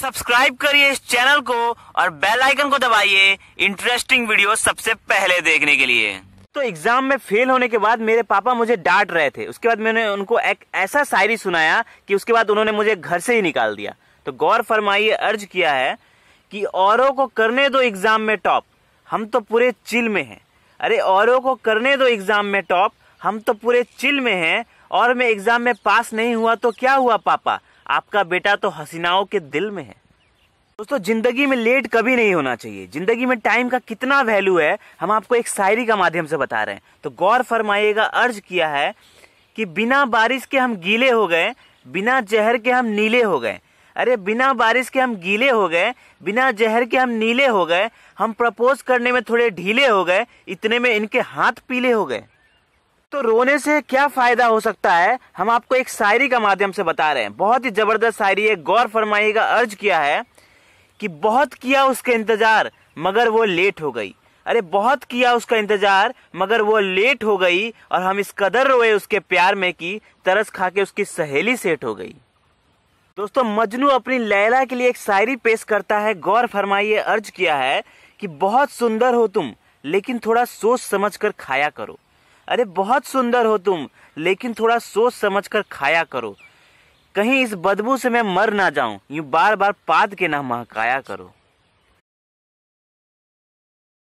subscribe करिए इस channel को और बेल आइकन को दबाइए इंटरेस्टिंग वीडियो सबसे पहले देखने के लिए तो एग्जाम में फेल होने के बाद मेरे पापा मुझे डांट रहे थे उसके बाद मैंने उनको एक ऐसा शायरी सुनाया कि उसके बाद उन्होंने मुझे घर से ही निकाल दिया तो गौर फरमाइए अर्ज किया है कि औरों को करने दो एग्जाम में टॉप हम तो पूरे चिल में हैं अरे औरों को करने दो एग्जाम में टॉप हम तो पूरे चिल में हैं और मैं एग्जाम में पास नहीं हुआ तो क्या हुआ पापा आपका बेटा तो हसीनाओं के दिल में है दोस्तों जिंदगी में लेट कभी नहीं होना चाहिए जिंदगी में टाइम का कितना वैल्यू है हम आपको एक शायरी का माध्यम से बता रहे हैं तो गौर फरमाइएगा अर्ज किया है कि बिना बारिश के हम गीले हो गए बिना जहर के हम नीले हो गए अरे बिना बारिश के हम गीले हो गए बिना जहर के हम नीले हो गए हम प्रपोज करने में थोड़े ढीले हो गए इतने में इनके हाथ पीले हो गए तो रोने से क्या फायदा हो सकता है हम आपको एक शायरी का माध्यम से बता रहे हैं बहुत ही जबरदस्त शायरी है गौर फरमाइए का अर्ज किया है कि बहुत किया उसका इंतजार मगर वो लेट हो गई अरे बहुत किया उसका इंतजार मगर वो लेट हो गई और हम इस कदर रोए उसके प्यार में कि तरस खा के उसकी सहेली सेट हो गई दोस्तों मजनू अपनी लैला के लिए एक शायरी पेश करता है गौर फरमाइए अर्ज किया है कि बहुत सुंदर हो तुम लेकिन थोड़ा सोच समझ कर खाया करो अरे बहुत सुंदर हो तुम लेकिन थोड़ा सोच समझ कर खाया करो कहीं इस बदबू से मैं मर ना जाऊं यूं बार बार पाद के ना महकाया करो